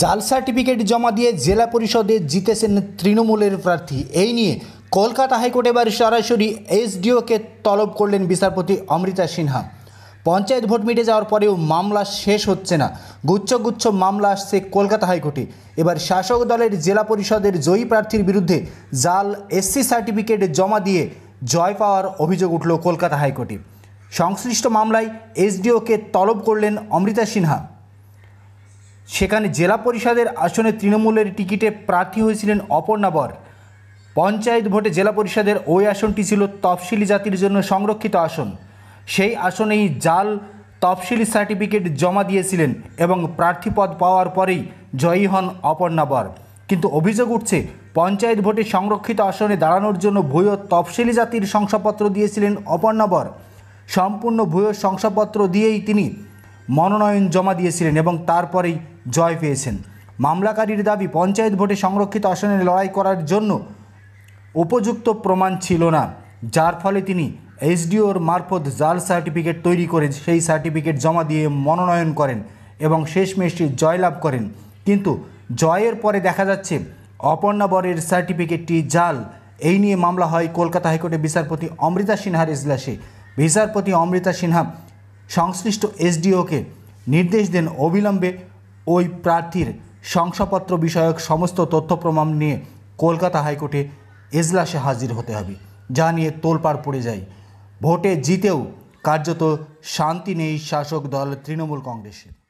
জাল সার্টিফিকেট জমা দিয়ে জেলা পরিষদে জিতেছেন তৃণমূলের প্রার্থী এই নিয়ে কলকাতা হাইকোর্টে এবার সরাসরি এসডিওকে তলব করলেন বিচারপতি অমৃতা সিনহা পঞ্চায়েত ভোট মিটে যাওয়ার পরেও মামলা শেষ হচ্ছে না গুচ্ছ গুচ্ছ মামলা আসছে কলকাতা হাইকোর্টে এবার শাসক দলের জেলা পরিষদের জয়ী প্রার্থীর বিরুদ্ধে জাল এসসি সার্টিফিকেট জমা দিয়ে জয় পাওয়ার অভিযোগ উঠল কলকাতা হাইকোর্টে সংশ্লিষ্ট মামলায় এসডিওকে তলব করলেন অমৃতা সিনহা সেখানে জেলা পরিষদের আসনে তৃণমূলের টিকিটে প্রার্থী হয়েছিলেন অপর্ণাবর পঞ্চায়েত ভোটে জেলা পরিষদের ওই আসনটি ছিল তফসিলি জাতির জন্য সংরক্ষিত আসন সেই আসনেই জাল তফসিলি সার্টিফিকেট জমা দিয়েছিলেন এবং প্রার্থীপদ পাওয়ার পরেই জয়ী হন অপর্ণাবর কিন্তু অভিযোগ উঠছে পঞ্চায়েত ভোটে সংরক্ষিত আসনে দাঁড়ানোর জন্য ভূয় তফসিলি জাতির শংসাপত্র দিয়েছিলেন অপর্ণাবর সম্পূর্ণ ভূয় শংসাপত্র দিয়েই তিনি মনোনয়ন জমা দিয়েছিলেন এবং তারপরেই জয় পেয়েছেন মামলাকারীর দাবি পঞ্চায়েত ভোটে সংরক্ষিত আসনে লড়াই করার জন্য উপযুক্ত প্রমাণ ছিল না যার ফলে তিনি এসডিওর মারফত জাল সার্টিফিকেট তৈরি করে সেই সার্টিফিকেট জমা দিয়ে মনোনয়ন করেন এবং শেষমেশটি জয়লাভ করেন কিন্তু জয়ের পরে দেখা যাচ্ছে অপর্ণা বরের সার্টিফিকেটটি জাল এই নিয়ে মামলা হয় কলকাতা হাইকোর্টে বিচারপতি অমৃতা সিনহার এজলাসে বিচারপতি অমৃতা সিনহা সংশ্লিষ্ট এসডিওকে নির্দেশ দেন অবিলম্বে ওই প্রার্থীর শংসাপত্র বিষয়ক সমস্ত তথ্য প্রমাণ নিয়ে কলকাতা হাইকোর্টে এজলাসে হাজির হতে হবে যা নিয়ে তোলপাড় পড়ে যায় ভোটে জিতেও কার্যত শান্তি নেই শাসক দল তৃণমূল কংগ্রেসের